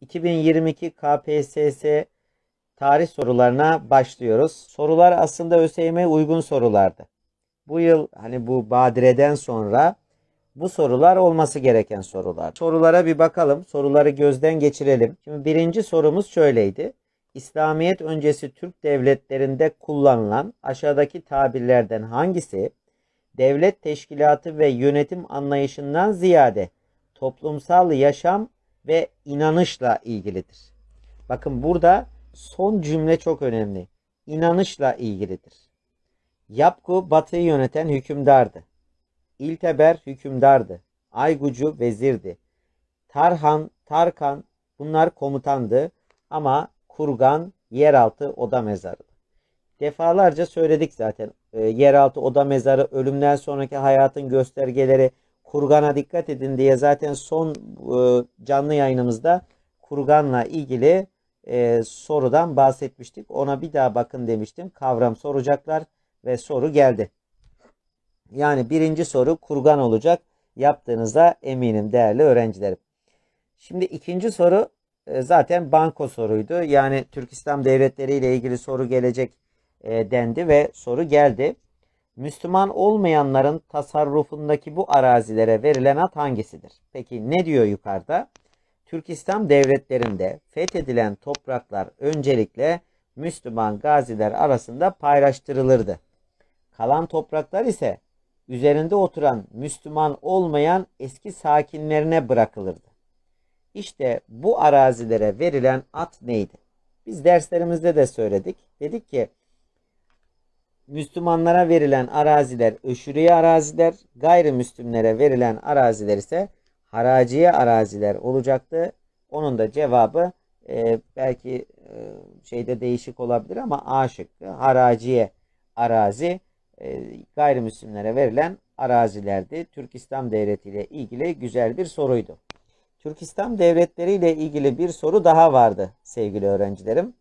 2022 KPSS tarih sorularına başlıyoruz. Sorular aslında ÖSYM'e uygun sorulardı. Bu yıl hani bu badireden sonra bu sorular olması gereken sorular. Sorulara bir bakalım. Soruları gözden geçirelim. Şimdi birinci sorumuz şöyleydi. İslamiyet öncesi Türk devletlerinde kullanılan aşağıdaki tabirlerden hangisi devlet teşkilatı ve yönetim anlayışından ziyade toplumsal yaşam ve inanışla ilgilidir. Bakın burada son cümle çok önemli. İnanışla ilgilidir. Yapku batıyı yöneten hükümdardı. İlteber hükümdardı. Aygucu vezirdi. Tarhan, Tarkan bunlar komutandı ama kurgan yeraltı oda mezarı. Defalarca söyledik zaten. E, yeraltı oda mezarı ölümden sonraki hayatın göstergeleri kurgana dikkat edin diye zaten son e, canlı yayınımızda kurganla ilgili e, sorudan bahsetmiştik. Ona bir daha bakın demiştim. Kavram soracaklar ve soru geldi. Yani birinci soru kurgan olacak. Yaptığınızda eminim değerli öğrencilerim. Şimdi ikinci soru e, zaten banko soruydu. Yani Türk İslam Devletleri ile ilgili soru gelecek dendi ve soru geldi. Müslüman olmayanların tasarrufundaki bu arazilere verilen at hangisidir? Peki ne diyor yukarıda? Türk İslam devletlerinde fethedilen topraklar öncelikle Müslüman gaziler arasında paylaştırılırdı. Kalan topraklar ise üzerinde oturan Müslüman olmayan eski sakinlerine bırakılırdı. İşte bu arazilere verilen at neydi? Biz derslerimizde de söyledik. Dedik ki Müslümanlara verilen araziler öşürüye araziler, gayrimüslimlere verilen araziler ise haraciye araziler olacaktı. Onun da cevabı e, belki e, şeyde değişik olabilir ama A şıkkı haraciye arazi e, gayrimüslimlere verilen arazilerdi. Türk İslam Devleti ile ilgili güzel bir soruydu. Türk İslam Devletleri ile ilgili bir soru daha vardı sevgili öğrencilerim.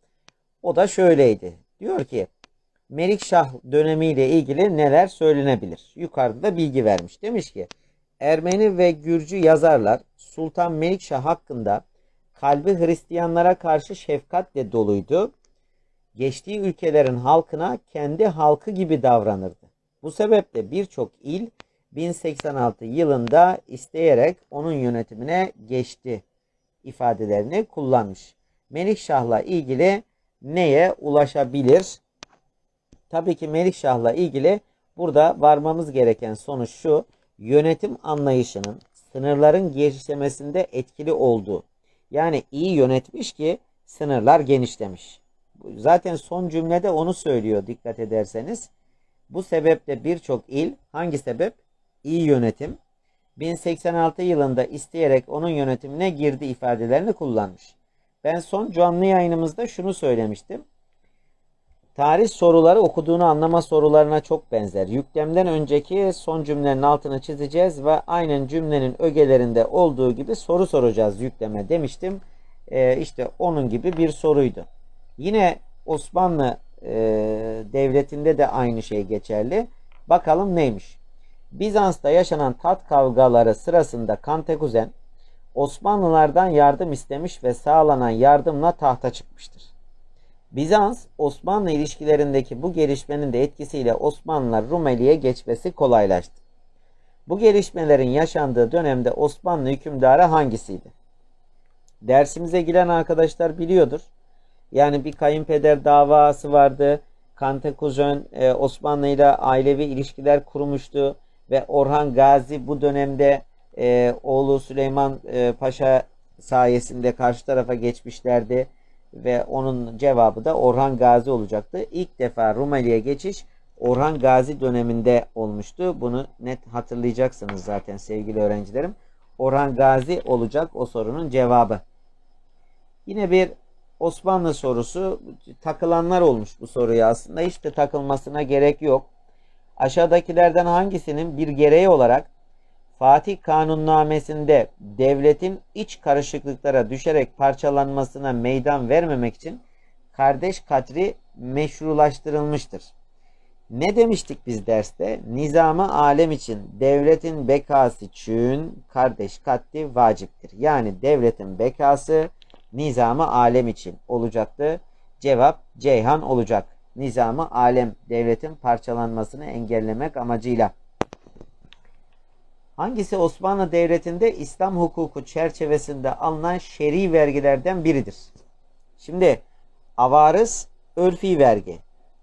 O da şöyleydi. Diyor ki Melikşah dönemiyle ilgili neler söylenebilir? Yukarıda bilgi vermiş. Demiş ki Ermeni ve Gürcü yazarlar Sultan Melikşah hakkında kalbi Hristiyanlara karşı şefkatle doluydu. Geçtiği ülkelerin halkına kendi halkı gibi davranırdı. Bu sebeple birçok il 1086 yılında isteyerek onun yönetimine geçti ifadelerini kullanmış. Melikşah'la ilgili neye ulaşabilir? Tabii ki Melikşah'la ilgili burada varmamız gereken sonuç şu. Yönetim anlayışının sınırların genişlemesinde etkili olduğu. Yani iyi yönetmiş ki sınırlar genişlemiş. Zaten son cümlede onu söylüyor dikkat ederseniz. Bu sebeple birçok il hangi sebep? İyi yönetim. 1086 yılında isteyerek onun yönetimine girdi ifadelerini kullanmış. Ben son canlı yayınımızda şunu söylemiştim. Tarih soruları okuduğunu anlama sorularına çok benzer. Yüklemden önceki son cümlenin altını çizeceğiz ve aynen cümlenin ögelerinde olduğu gibi soru soracağız yükleme demiştim. Ee, işte onun gibi bir soruydu. Yine Osmanlı e, devletinde de aynı şey geçerli. Bakalım neymiş? Bizans'ta yaşanan tat kavgaları sırasında Kantekuzen Osmanlılardan yardım istemiş ve sağlanan yardımla tahta çıkmıştır. Bizans-Osmanlı ilişkilerindeki bu gelişmenin de etkisiyle Osmanlılar Rumeli'ye geçmesi kolaylaştı. Bu gelişmelerin yaşandığı dönemde Osmanlı hükümdarı hangisiydi? Dersimize giren arkadaşlar biliyordur. Yani bir kayınpeder davası vardı. Kante Kuzen e, Osmanlı ile ailevi ilişkiler kurmuştu. Ve Orhan Gazi bu dönemde e, oğlu Süleyman e, Paşa sayesinde karşı tarafa geçmişlerdi ve onun cevabı da Orhan Gazi olacaktı. İlk defa Rumeli'ye geçiş Orhan Gazi döneminde olmuştu. Bunu net hatırlayacaksınız zaten sevgili öğrencilerim. Orhan Gazi olacak o sorunun cevabı. Yine bir Osmanlı sorusu takılanlar olmuş bu soruya aslında hiç de takılmasına gerek yok. Aşağıdakilerden hangisinin bir gereği olarak Fatih Kanunnamesi'nde devletin iç karışıklıklara düşerek parçalanmasına meydan vermemek için kardeş katri meşrulaştırılmıştır. Ne demiştik biz derste? Nizamı alem için devletin bekası için kardeş katli vaciptir. Yani devletin bekası nizamı alem için olacaktı. Cevap Ceyhan olacak. Nizamı alem devletin parçalanmasını engellemek amacıyla Hangisi Osmanlı Devleti'nde İslam hukuku çerçevesinde alınan şer'i vergilerden biridir? Şimdi avarız örfi vergi,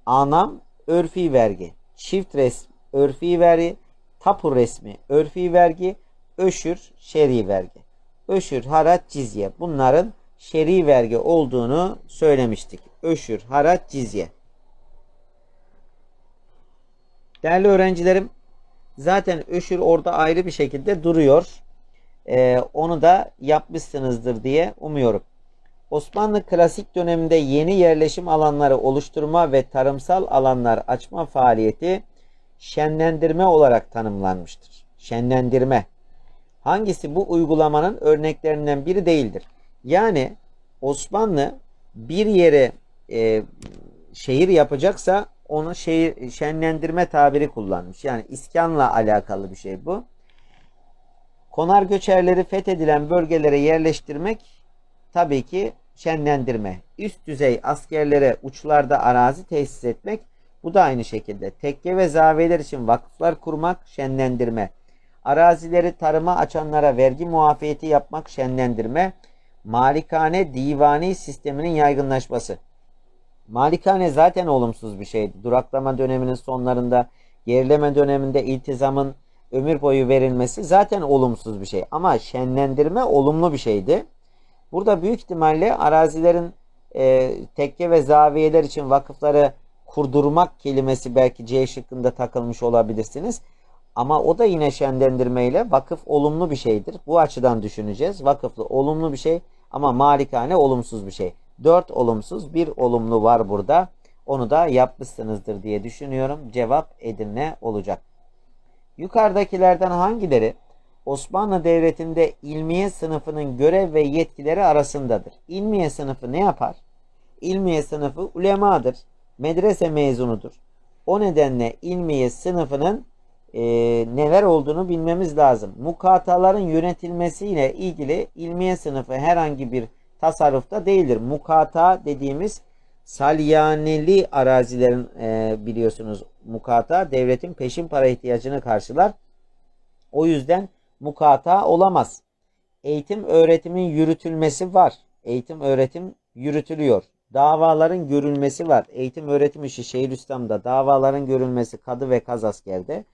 anam örfi vergi, çift resmi örfi vergi, tapu resmi örfi vergi, öşür şer'i vergi. Öşür, harat cizye bunların şer'i vergi olduğunu söylemiştik. Öşür, harat cizye. Değerli öğrencilerim, Zaten öşür orada ayrı bir şekilde duruyor. Ee, onu da yapmışsınızdır diye umuyorum. Osmanlı klasik döneminde yeni yerleşim alanları oluşturma ve tarımsal alanlar açma faaliyeti şenlendirme olarak tanımlanmıştır. Şenlendirme. Hangisi bu uygulamanın örneklerinden biri değildir. Yani Osmanlı bir yere e, şehir yapacaksa onu şeyi şenlendirme tabiri kullanmış. Yani iskanla alakalı bir şey bu. Konar göçerleri fethedilen bölgelere yerleştirmek tabii ki şenlendirme. Üst düzey askerlere uçlarda arazi tesis etmek bu da aynı şekilde. Tekke ve zaviyeler için vakıflar kurmak şenlendirme. Arazileri tarıma açanlara vergi muafiyeti yapmak şenlendirme. Malikane divani sisteminin yaygınlaşması. Malikane zaten olumsuz bir şeydi. Duraklama döneminin sonlarında, gerileme döneminde iltizamın ömür boyu verilmesi zaten olumsuz bir şey. Ama şenlendirme olumlu bir şeydi. Burada büyük ihtimalle arazilerin e, tekke ve zaviyeler için vakıfları kurdurmak kelimesi belki C şıkkında takılmış olabilirsiniz. Ama o da yine şenlendirmeyle vakıf olumlu bir şeydir. Bu açıdan düşüneceğiz. Vakıflı olumlu bir şey ama malikane olumsuz bir şey. 4 olumsuz, bir olumlu var burada. Onu da yapmışsınızdır diye düşünüyorum. Cevap Edirne olacak. Yukarıdakilerden hangileri Osmanlı Devleti'nde ilmiye sınıfının görev ve yetkileri arasındadır? İlmiye sınıfı ne yapar? İlmiye sınıfı ulemadır, medrese mezunudur. O nedenle ilmiye sınıfının e, neler olduğunu bilmemiz lazım. Mukataların yönetilmesiyle ilgili ilmiye sınıfı herhangi bir tasarrufta değildir. Mukata dediğimiz salyaneli arazilerin e, biliyorsunuz mukata devletin peşin para ihtiyacını karşılar. O yüzden mukata olamaz. Eğitim öğretimin yürütülmesi var. Eğitim öğretim yürütülüyor. Davaların görülmesi var. Eğitim öğretim işi Şeyhülislam'da davaların görülmesi kadı ve kaz askerde.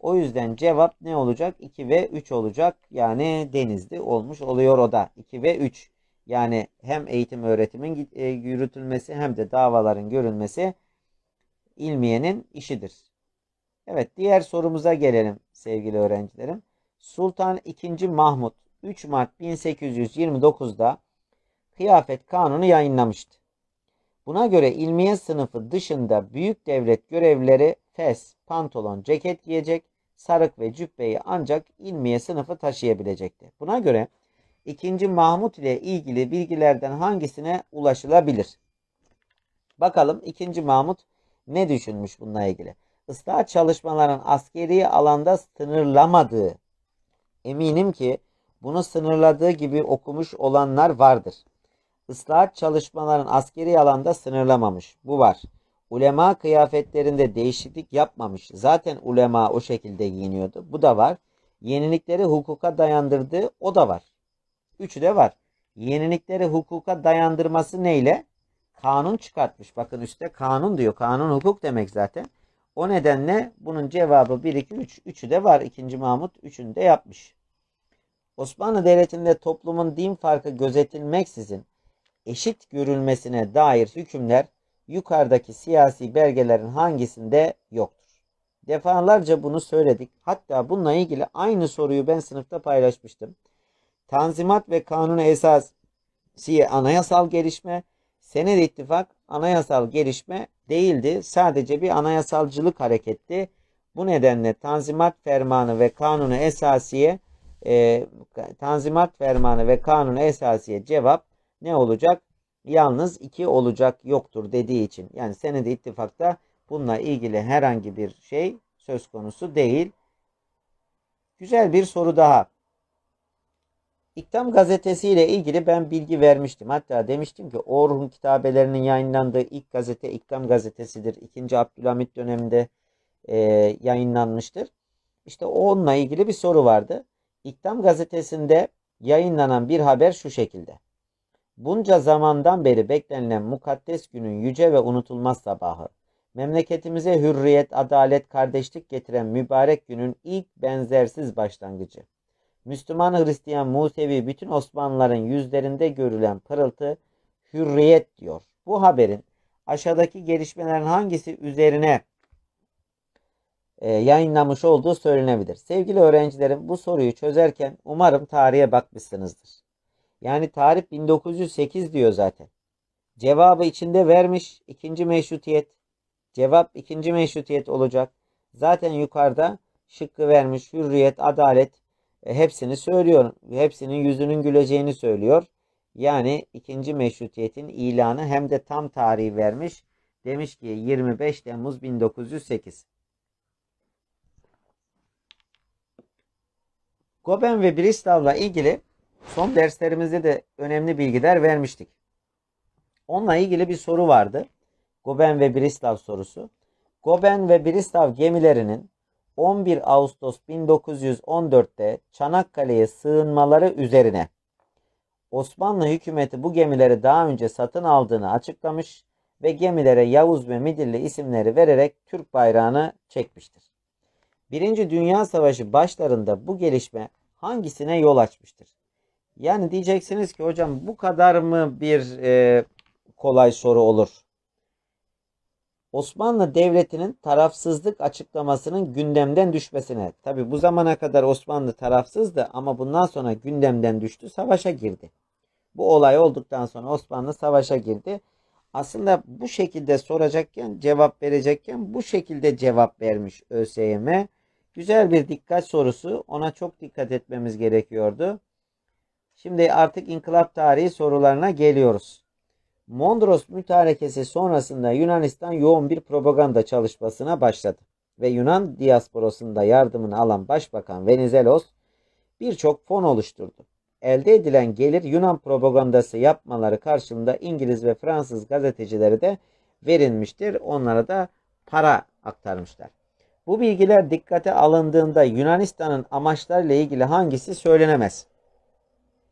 O yüzden cevap ne olacak? 2 ve 3 olacak. Yani denizli olmuş oluyor o da. 2 ve 3 yani hem eğitim öğretimin e, yürütülmesi hem de davaların görülmesi ilmiyenin işidir. Evet diğer sorumuza gelelim sevgili öğrencilerim. Sultan II. Mahmut 3 Mart 1829'da Kıyafet Kanunu yayınlamıştı. Buna göre ilmiye sınıfı dışında büyük devlet görevlileri fes, pantolon, ceket giyecek, sarık ve cübbeyi ancak ilmiye sınıfı taşıyabilecekti. Buna göre 2. Mahmut ile ilgili bilgilerden hangisine ulaşılabilir? Bakalım 2. Mahmut ne düşünmüş bununla ilgili? Islah çalışmaların askeri alanda sınırlamadığı, eminim ki bunu sınırladığı gibi okumuş olanlar vardır. Islahat çalışmaların askeri alanda sınırlamamış. Bu var. Ulema kıyafetlerinde değişiklik yapmamış. Zaten ulema o şekilde giyiniyordu. Bu da var. Yenilikleri hukuka dayandırdığı o da var. Üçü de var. Yenilikleri hukuka dayandırması neyle? Kanun çıkartmış. Bakın üstte kanun diyor. Kanun hukuk demek zaten. O nedenle bunun cevabı 1, 2, 3. Üçü de var. 2. Mahmut üçünü de yapmış. Osmanlı Devleti'nde toplumun din farkı gözetilmeksizin eşit görülmesine dair hükümler yukarıdaki siyasi belgelerin hangisinde yoktur? Defalarca bunu söyledik. Hatta bununla ilgili aynı soruyu ben sınıfta paylaşmıştım. Tanzimat ve kanuna esas siye anayasal gelişme, sened ittifak anayasal gelişme değildi. Sadece bir anayasalcılık hareketti. Bu nedenle Tanzimat Fermanı ve Kanunu Esasiye e, Tanzimat Fermanı ve Kanunu Esasiye cevap ne olacak? Yalnız iki olacak yoktur dediği için. Yani senede ittifakta bununla ilgili herhangi bir şey söz konusu değil. Güzel bir soru daha. İktam gazetesi ile ilgili ben bilgi vermiştim. Hatta demiştim ki Orhun kitabelerinin yayınlandığı ilk gazete İktam gazetesidir. İkinci Abdülhamit döneminde e, yayınlanmıştır. İşte onunla ilgili bir soru vardı. İktam gazetesinde yayınlanan bir haber şu şekilde. Bunca zamandan beri beklenilen mukaddes günün yüce ve unutulmaz sabahı. Memleketimize hürriyet, adalet, kardeşlik getiren mübarek günün ilk benzersiz başlangıcı. Müslüman, Hristiyan, Musevi bütün Osmanlıların yüzlerinde görülen pırıltı hürriyet diyor. Bu haberin aşağıdaki gelişmelerin hangisi üzerine e, yayınlamış olduğu söylenebilir. Sevgili öğrencilerim bu soruyu çözerken umarım tarihe bakmışsınızdır. Yani tarih 1908 diyor zaten. Cevabı içinde vermiş ikinci meşrutiyet. Cevap ikinci meşrutiyet olacak. Zaten yukarıda şıkkı vermiş hürriyet, adalet, e, hepsini söylüyor. Hepsinin yüzünün güleceğini söylüyor. Yani ikinci meşrutiyetin ilanı hem de tam tarihi vermiş. Demiş ki 25 Temmuz 1908. Goben ve Bristav'la ilgili son derslerimizde de önemli bilgiler vermiştik. Onunla ilgili bir soru vardı. Goben ve Bristav sorusu. Goben ve Bristav gemilerinin 11 Ağustos 1914'te Çanakkale'ye sığınmaları üzerine Osmanlı hükümeti bu gemileri daha önce satın aldığını açıklamış ve gemilere Yavuz ve Midilli isimleri vererek Türk bayrağını çekmiştir. Birinci Dünya Savaşı başlarında bu gelişme hangisine yol açmıştır? Yani diyeceksiniz ki hocam bu kadar mı bir e, kolay soru olur? Osmanlı Devleti'nin tarafsızlık açıklamasının gündemden düşmesine. Tabi bu zamana kadar Osmanlı tarafsızdı ama bundan sonra gündemden düştü, savaşa girdi. Bu olay olduktan sonra Osmanlı savaşa girdi. Aslında bu şekilde soracakken, cevap verecekken bu şekilde cevap vermiş ÖSYM. Güzel bir dikkat sorusu. Ona çok dikkat etmemiz gerekiyordu. Şimdi artık inkılap tarihi sorularına geliyoruz. Mondros mütarekesi sonrasında Yunanistan yoğun bir propaganda çalışmasına başladı ve Yunan diasporasında yardımını alan Başbakan Venizelos birçok fon oluşturdu. Elde edilen gelir Yunan propagandası yapmaları karşılığında İngiliz ve Fransız gazetecileri de verilmiştir. Onlara da para aktarmışlar. Bu bilgiler dikkate alındığında Yunanistan'ın amaçlarıyla ilgili hangisi söylenemez.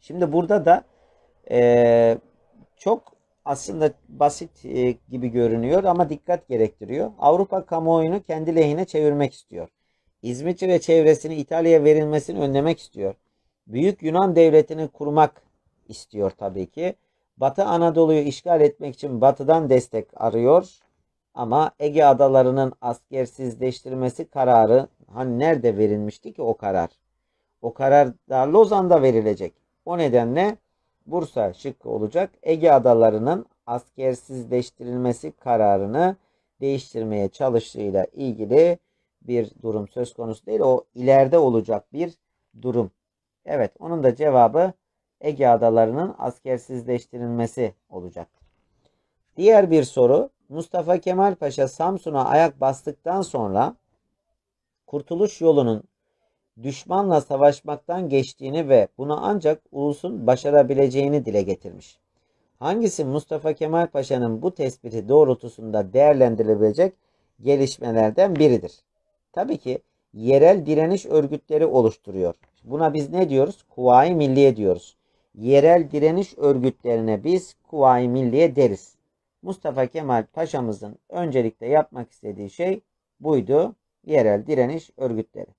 Şimdi burada da e, çok aslında basit e, gibi görünüyor ama dikkat gerektiriyor. Avrupa kamuoyunu kendi lehine çevirmek istiyor. İzmitçi ve çevresini İtalya'ya verilmesini önlemek istiyor. Büyük Yunan devletini kurmak istiyor tabii ki. Batı Anadolu'yu işgal etmek için batıdan destek arıyor. Ama Ege adalarının askersizleştirmesi kararı hani nerede verilmişti ki o karar? O karar da Lozan'da verilecek. O nedenle Bursa şık olacak. Ege adalarının askersizleştirilmesi kararını değiştirmeye çalıştığıyla ilgili bir durum söz konusu değil. O ileride olacak bir durum. Evet onun da cevabı Ege adalarının askersizleştirilmesi olacak. Diğer bir soru Mustafa Kemal Paşa Samsun'a ayak bastıktan sonra Kurtuluş Yolu'nun düşmanla savaşmaktan geçtiğini ve bunu ancak ulusun başarabileceğini dile getirmiş. Hangisi Mustafa Kemal Paşa'nın bu tespiti doğrultusunda değerlendirilebilecek gelişmelerden biridir? Tabii ki yerel direniş örgütleri oluşturuyor. Buna biz ne diyoruz? Kuvayi Milliye diyoruz. Yerel direniş örgütlerine biz Kuvayi Milliye deriz. Mustafa Kemal Paşa'mızın öncelikle yapmak istediği şey buydu. Yerel direniş örgütleri.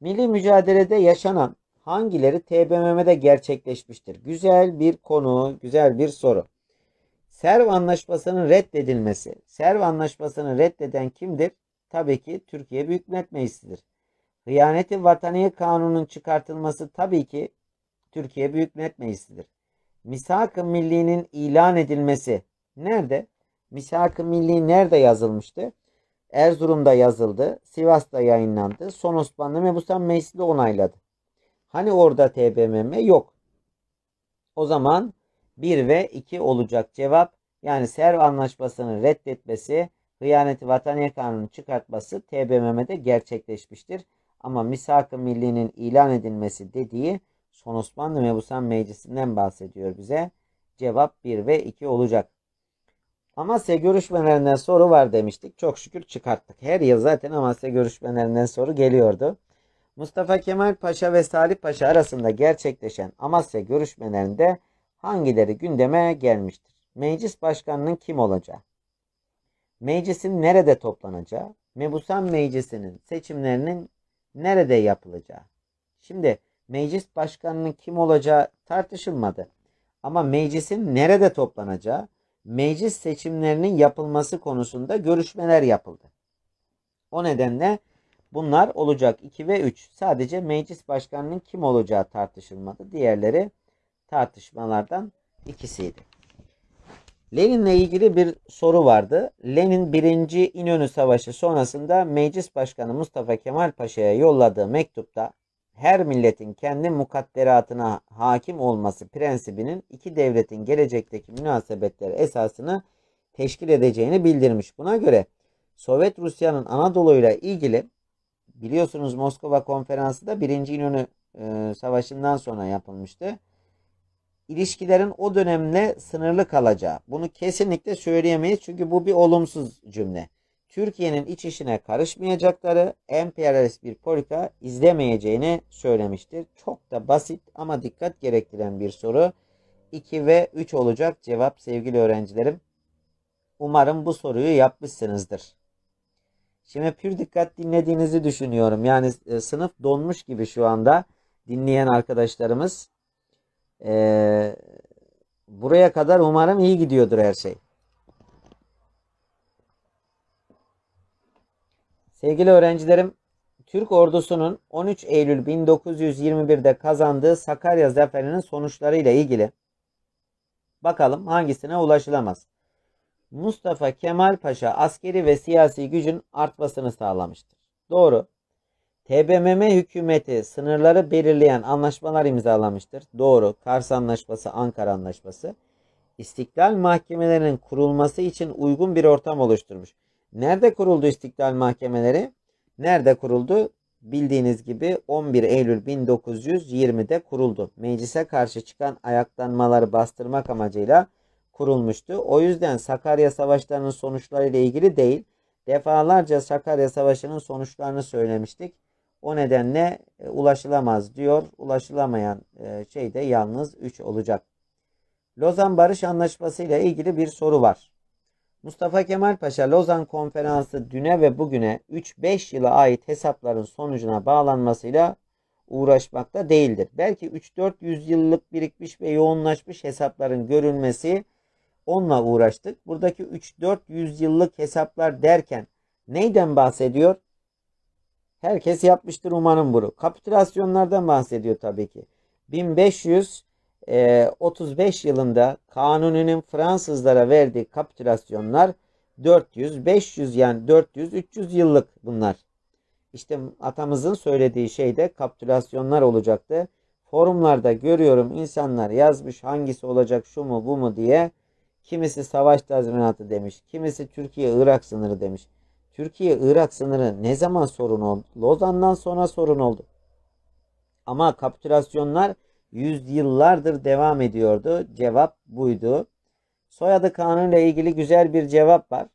Milli mücadelede yaşanan hangileri TBMM'de gerçekleşmiştir? Güzel bir konu, güzel bir soru. Serv Anlaşması'nın reddedilmesi. Serv Anlaşması'nı reddeden kimdir? Tabii ki Türkiye Büyük Millet Meclisi'dir. Hıyaneti Vataniye Kanunu'nun çıkartılması tabii ki Türkiye Büyük Millet Meclisi'dir. Misak-ı Milli'nin ilan edilmesi nerede? Misak-ı Milli nerede yazılmıştı? Erzurum'da yazıldı. Sivas'ta yayınlandı. Son Osmanlı Mebusan Meclisi onayladı. Hani orada TBMM yok. O zaman 1 ve 2 olacak cevap yani Serv Anlaşması'nı reddetmesi, hıyaneti vataniye kanunu çıkartması TBMM'de gerçekleşmiştir. Ama misak-ı millinin ilan edilmesi dediği Son Osmanlı Mebusan Meclisi'nden bahsediyor bize. Cevap 1 ve 2 olacak. Amasya görüşmelerinden soru var demiştik. Çok şükür çıkarttık. Her yıl zaten Amasya görüşmelerinden soru geliyordu. Mustafa Kemal Paşa ve Salih Paşa arasında gerçekleşen Amasya görüşmelerinde hangileri gündeme gelmiştir? Meclis başkanının kim olacağı? Meclisin nerede toplanacağı? Mebusan Meclisi'nin seçimlerinin nerede yapılacağı? Şimdi meclis başkanının kim olacağı tartışılmadı. Ama meclisin nerede toplanacağı meclis seçimlerinin yapılması konusunda görüşmeler yapıldı. O nedenle bunlar olacak 2 ve 3. Sadece meclis başkanının kim olacağı tartışılmadı. Diğerleri tartışmalardan ikisiydi. Lenin'le ilgili bir soru vardı. Lenin 1. İnönü Savaşı sonrasında Meclis Başkanı Mustafa Kemal Paşa'ya yolladığı mektupta her milletin kendi mukadderatına hakim olması prensibinin iki devletin gelecekteki münasebetleri esasını teşkil edeceğini bildirmiş. Buna göre Sovyet Rusya'nın Anadolu ile ilgili biliyorsunuz Moskova Konferansı da 1. İnönü e, Savaşı'ndan sonra yapılmıştı. İlişkilerin o dönemle sınırlı kalacağı. Bunu kesinlikle söyleyemeyiz çünkü bu bir olumsuz cümle. Türkiye'nin iç işine karışmayacakları, emperyalist bir politika izlemeyeceğini söylemiştir. Çok da basit ama dikkat gerektiren bir soru. 2 ve 3 olacak cevap sevgili öğrencilerim. Umarım bu soruyu yapmışsınızdır. Şimdi pür dikkat dinlediğinizi düşünüyorum. Yani e, sınıf donmuş gibi şu anda dinleyen arkadaşlarımız. Ee, buraya kadar umarım iyi gidiyordur her şey. Sevgili öğrencilerim, Türk ordusunun 13 Eylül 1921'de kazandığı Sakarya zaferinin sonuçlarıyla ilgili bakalım hangisine ulaşılamaz. Mustafa Kemal Paşa askeri ve siyasi gücün artmasını sağlamıştır. Doğru. TBMM hükümeti sınırları belirleyen anlaşmalar imzalamıştır. Doğru. Kars Anlaşması, Ankara Anlaşması. İstiklal mahkemelerinin kurulması için uygun bir ortam oluşturmuş. Nerede kuruldu istiklal mahkemeleri? Nerede kuruldu? Bildiğiniz gibi 11 Eylül 1920'de kuruldu. Meclise karşı çıkan ayaklanmaları bastırmak amacıyla kurulmuştu. O yüzden Sakarya Savaşları'nın sonuçlarıyla ilgili değil, defalarca Sakarya Savaşı'nın sonuçlarını söylemiştik. O nedenle e, ulaşılamaz diyor. Ulaşılamayan e, şey de yalnız 3 olacak. Lozan Barış Anlaşması ile ilgili bir soru var. Mustafa Kemal Paşa Lozan Konferansı düne ve bugüne 3-5 yıla ait hesapların sonucuna bağlanmasıyla uğraşmakta değildir. Belki 3-4 yüzyıllık birikmiş ve yoğunlaşmış hesapların görülmesi onunla uğraştık. Buradaki 3-4 yüzyıllık hesaplar derken neyden bahsediyor? Herkes yapmıştır umarım bunu. Kapitülasyonlardan bahsediyor tabii ki. 1500 35 ee, yılında Kanuni'nin Fransızlara verdiği kapitülasyonlar 400, 500 yani 400, 300 yıllık bunlar. İşte atamızın söylediği şey de kapitülasyonlar olacaktı. Forumlarda görüyorum insanlar yazmış hangisi olacak şu mu bu mu diye. Kimisi savaş tazminatı demiş. Kimisi Türkiye-Irak sınırı demiş. Türkiye-Irak sınırı ne zaman sorun oldu? Lozan'dan sonra sorun oldu. Ama kapitülasyonlar yüzyıllardır devam ediyordu. Cevap buydu. Soyadı ile ilgili güzel bir cevap var.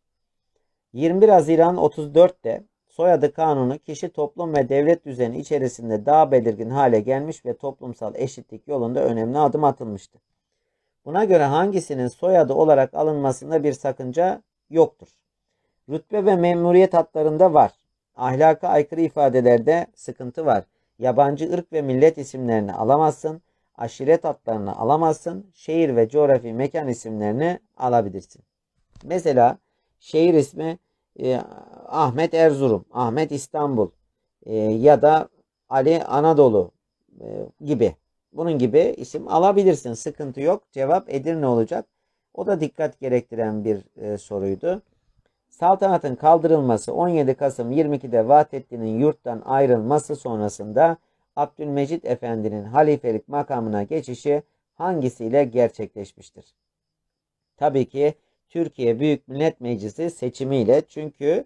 21 Haziran 34'te soyadı kanunu kişi toplum ve devlet düzeni içerisinde daha belirgin hale gelmiş ve toplumsal eşitlik yolunda önemli adım atılmıştı. Buna göre hangisinin soyadı olarak alınmasında bir sakınca yoktur. Rütbe ve memuriyet hatlarında var. Ahlaka aykırı ifadelerde sıkıntı var. Yabancı ırk ve millet isimlerini alamazsın. Aşiret adlarını alamazsın. Şehir ve coğrafi mekan isimlerini alabilirsin. Mesela şehir ismi e, Ahmet Erzurum, Ahmet İstanbul e, ya da Ali Anadolu e, gibi. Bunun gibi isim alabilirsin. Sıkıntı yok. Cevap Edirne olacak. O da dikkat gerektiren bir e, soruydu. Saltanatın kaldırılması 17 Kasım 22'de Vahdettin'in yurttan ayrılması sonrasında Abdülmecit Efendi'nin halifelik makamına geçişi hangisiyle gerçekleşmiştir? Tabii ki Türkiye Büyük Millet Meclisi seçimiyle çünkü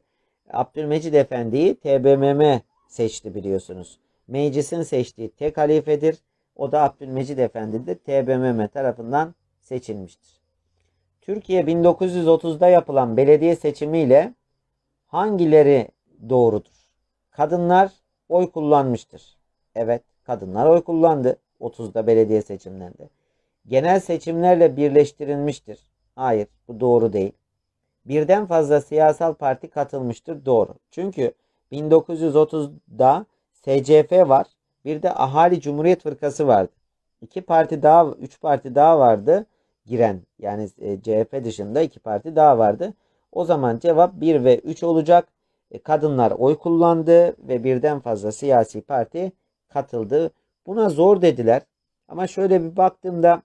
Abdülmecid Efendi'yi TBMM seçti biliyorsunuz. Meclisin seçtiği tek halifedir. O da Abdülmecid Efendi de TBMM tarafından seçilmiştir. Türkiye 1930'da yapılan belediye seçimiyle hangileri doğrudur? Kadınlar oy kullanmıştır. Evet, kadınlar oy kullandı 30'da belediye seçimlerinde. Genel seçimlerle birleştirilmiştir. Hayır, bu doğru değil. Birden fazla siyasal parti katılmıştır. Doğru. Çünkü 1930'da SCF var. Bir de Ahali Cumhuriyet Fırkası vardı. İki parti daha, üç parti daha vardı giren yani e, CHP dışında iki parti daha vardı. O zaman cevap 1 ve 3 olacak. E, kadınlar oy kullandı ve birden fazla siyasi parti katıldı. Buna zor dediler. Ama şöyle bir baktığımda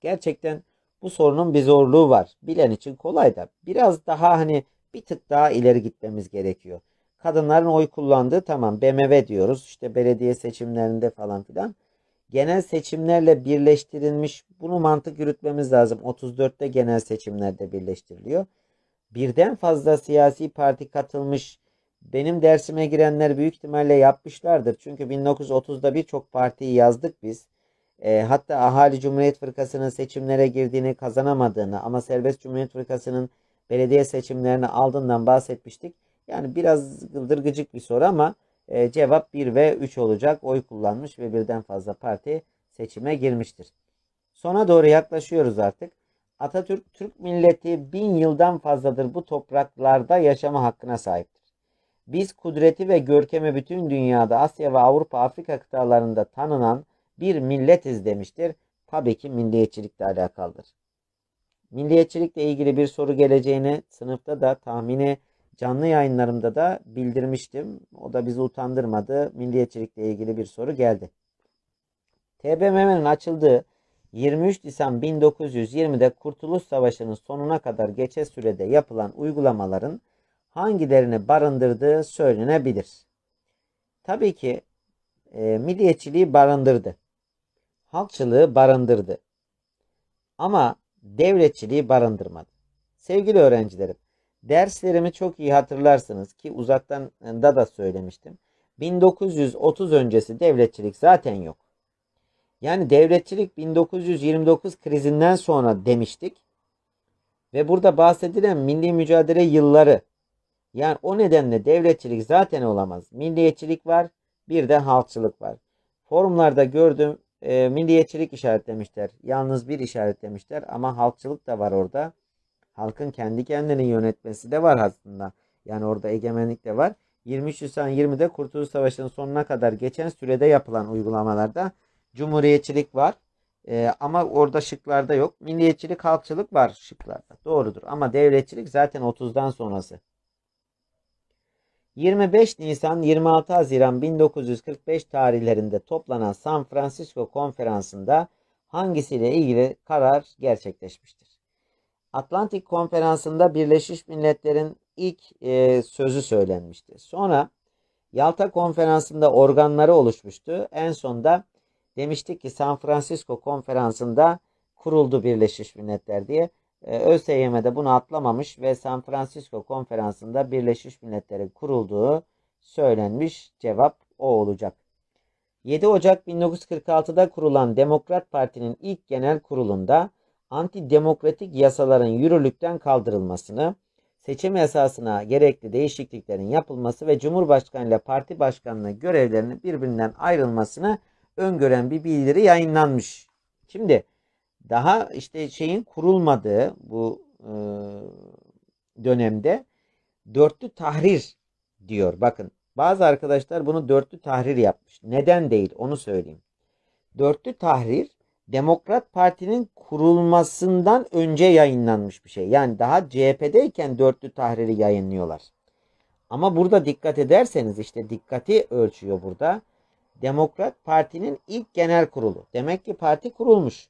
gerçekten bu sorunun bir zorluğu var. Bilen için kolay da biraz daha hani bir tık daha ileri gitmemiz gerekiyor. Kadınların oy kullandığı tamam BMW diyoruz işte belediye seçimlerinde falan filan genel seçimlerle birleştirilmiş. Bunu mantık yürütmemiz lazım. 34'te genel seçimlerde birleştiriliyor. Birden fazla siyasi parti katılmış. Benim dersime girenler büyük ihtimalle yapmışlardır. Çünkü 1930'da birçok partiyi yazdık biz. E, hatta Ahali Cumhuriyet Fırkası'nın seçimlere girdiğini kazanamadığını ama Serbest Cumhuriyet Fırkası'nın belediye seçimlerini aldığından bahsetmiştik. Yani biraz gıldırgıcık bir soru ama e, cevap 1 ve 3 olacak. Oy kullanmış ve birden fazla parti seçime girmiştir. Sona doğru yaklaşıyoruz artık. Atatürk Türk milleti bin yıldan fazladır bu topraklarda yaşama hakkına sahiptir. Biz kudreti ve görkemi bütün dünyada Asya ve Avrupa Afrika kıtalarında tanınan bir milletiz demiştir. Tabii ki milliyetçilikle alakalıdır. Milliyetçilikle ilgili bir soru geleceğini sınıfta da tahmini Canlı yayınlarımda da bildirmiştim. O da bizi utandırmadı. Milliyetçilikle ilgili bir soru geldi. TBMM'nin açıldığı 23 Nisan 1920'de Kurtuluş Savaşı'nın sonuna kadar geçe sürede yapılan uygulamaların hangilerini barındırdığı söylenebilir. Tabii ki e, milliyetçiliği barındırdı. Halkçılığı barındırdı. Ama devletçiliği barındırmadı. Sevgili öğrencilerim, Derslerimi çok iyi hatırlarsınız ki uzaktan e, da da söylemiştim. 1930 öncesi devletçilik zaten yok. Yani devletçilik 1929 krizinden sonra demiştik. Ve burada bahsedilen milli mücadele yılları. Yani o nedenle devletçilik zaten olamaz. Milliyetçilik var, bir de halkçılık var. Forumlarda gördüm e, milliyetçilik işaretlemişler. Yalnız bir işaretlemişler ama halkçılık da var orada halkın kendi kendini yönetmesi de var aslında. Yani orada egemenlik de var. 23 20'de Kurtuluş Savaşı'nın sonuna kadar geçen sürede yapılan uygulamalarda cumhuriyetçilik var. Ee, ama orada şıklarda yok. Milliyetçilik, halkçılık var şıklarda. Doğrudur. Ama devletçilik zaten 30'dan sonrası. 25 Nisan 26 Haziran 1945 tarihlerinde toplanan San Francisco konferansında hangisiyle ilgili karar gerçekleşmiştir? Atlantik Konferansı'nda Birleşmiş Milletler'in ilk e, sözü söylenmişti. Sonra Yalta Konferansı'nda organları oluşmuştu. En sonda demiştik ki San Francisco Konferansı'nda kuruldu Birleşmiş Milletler diye. E, ÖSYM de bunu atlamamış ve San Francisco Konferansı'nda Birleşmiş Milletler'in kurulduğu söylenmiş cevap o olacak. 7 Ocak 1946'da kurulan Demokrat Parti'nin ilk genel kurulunda antidemokratik yasaların yürürlükten kaldırılmasını, seçim yasasına gerekli değişikliklerin yapılması ve Cumhurbaşkanı ile parti başkanlığı görevlerinin birbirinden ayrılmasını öngören bir bildiri yayınlanmış. Şimdi daha işte şeyin kurulmadığı bu e, dönemde dörtlü tahrir diyor. Bakın bazı arkadaşlar bunu dörtlü tahrir yapmış. Neden değil onu söyleyeyim. Dörtlü tahrir Demokrat Parti'nin kurulmasından önce yayınlanmış bir şey. Yani daha CHP'deyken dörtlü tahriri yayınlıyorlar. Ama burada dikkat ederseniz işte dikkati ölçüyor burada. Demokrat Parti'nin ilk genel kurulu. Demek ki parti kurulmuş.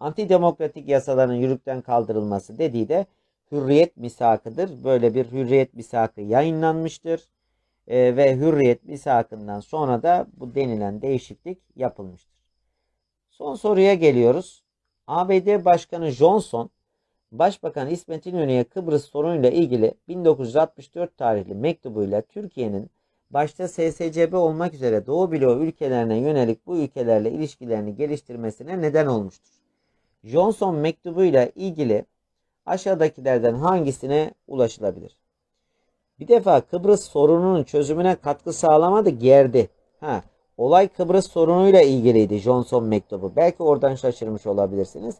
Antidemokratik yasaların yürürlükten kaldırılması dediği de hürriyet misakıdır. Böyle bir hürriyet misakı yayınlanmıştır. E, ve hürriyet misakından sonra da bu denilen değişiklik yapılmıştır. Son soruya geliyoruz. ABD Başkanı Johnson, Başbakan İsmet İnönü'ye Kıbrıs sorunuyla ilgili 1964 tarihli mektubuyla Türkiye'nin başta SSCB olmak üzere Doğu bloğu ülkelerine yönelik bu ülkelerle ilişkilerini geliştirmesine neden olmuştur. Johnson mektubuyla ilgili aşağıdakilerden hangisine ulaşılabilir? Bir defa Kıbrıs sorununun çözümüne katkı sağlamadı, gerdi. Ha, Olay Kıbrıs sorunuyla ilgiliydi Johnson mektubu. Belki oradan şaşırmış olabilirsiniz.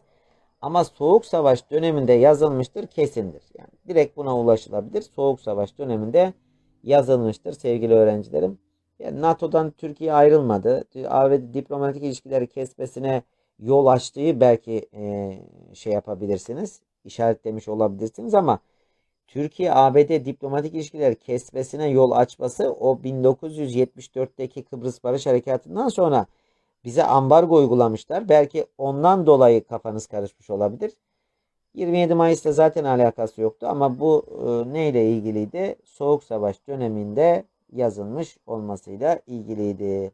Ama Soğuk Savaş döneminde yazılmıştır kesindir. Yani direkt buna ulaşılabilir. Soğuk Savaş döneminde yazılmıştır sevgili öğrencilerim. Yani NATO'dan Türkiye ayrılmadı. ABD diplomatik ilişkileri kesmesine yol açtığı belki e, şey yapabilirsiniz. işaretlemiş olabilirsiniz ama Türkiye-ABD diplomatik ilişkiler kesmesine yol açması o 1974'teki Kıbrıs Barış Harekatı'ndan sonra bize ambargo uygulamışlar. Belki ondan dolayı kafanız karışmış olabilir. 27 Mayıs'ta zaten alakası yoktu ama bu e, neyle ilgiliydi? Soğuk Savaş döneminde yazılmış olmasıyla ilgiliydi.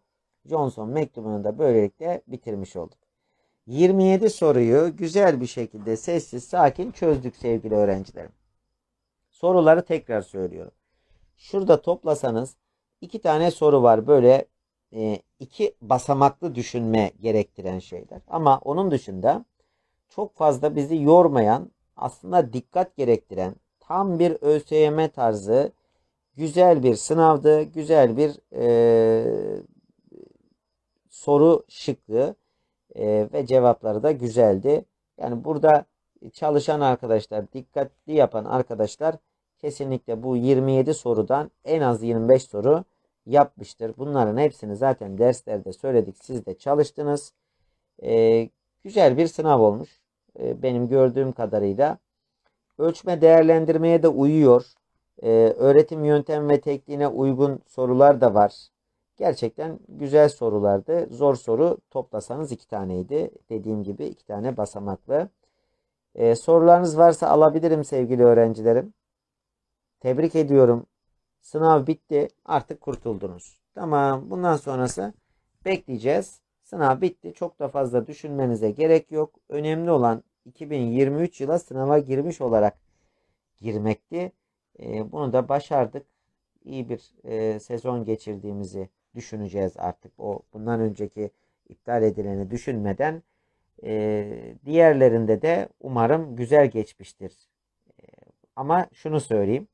Johnson mektubunu da böylelikle bitirmiş olduk. 27 soruyu güzel bir şekilde sessiz sakin çözdük sevgili öğrencilerim. Soruları tekrar söylüyorum. Şurada toplasanız iki tane soru var. Böyle e, iki basamaklı düşünme gerektiren şeyler. Ama onun dışında çok fazla bizi yormayan, aslında dikkat gerektiren tam bir ÖSYM tarzı güzel bir sınavdı. Güzel bir e, soru şıklığı e, ve cevapları da güzeldi. Yani burada e, çalışan arkadaşlar, dikkatli yapan arkadaşlar kesinlikle bu 27 sorudan en az 25 soru yapmıştır. Bunların hepsini zaten derslerde söyledik. Siz de çalıştınız. Ee, güzel bir sınav olmuş. Ee, benim gördüğüm kadarıyla. Ölçme değerlendirmeye de uyuyor. Ee, öğretim yöntem ve tekniğine uygun sorular da var. Gerçekten güzel sorulardı. Zor soru toplasanız iki taneydi. Dediğim gibi iki tane basamaklı. Ee, sorularınız varsa alabilirim sevgili öğrencilerim. Tebrik ediyorum. Sınav bitti. Artık kurtuldunuz. Tamam. Bundan sonrası bekleyeceğiz. Sınav bitti. Çok da fazla düşünmenize gerek yok. Önemli olan 2023 yıla sınava girmiş olarak girmekti. E, bunu da başardık. İyi bir e, sezon geçirdiğimizi düşüneceğiz artık. O bundan önceki iptal edileni düşünmeden e, diğerlerinde de umarım güzel geçmiştir. E, ama şunu söyleyeyim.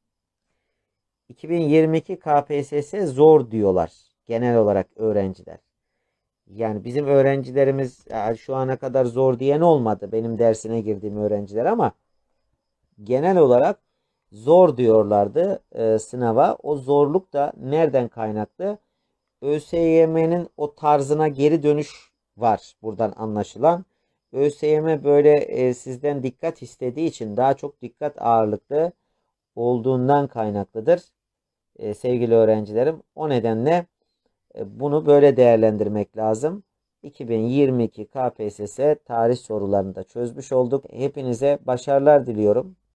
2022 KPSS zor diyorlar genel olarak öğrenciler. Yani bizim öğrencilerimiz şu ana kadar zor diyen olmadı benim dersine girdiğim öğrenciler ama genel olarak zor diyorlardı e, sınava. O zorluk da nereden kaynaklı? ÖSYM'nin o tarzına geri dönüş var buradan anlaşılan. ÖSYM böyle e, sizden dikkat istediği için daha çok dikkat ağırlıklı olduğundan kaynaklıdır. E, sevgili öğrencilerim o nedenle e, bunu böyle değerlendirmek lazım. 2022 KPSS tarih sorularını da çözmüş olduk. Hepinize başarılar diliyorum.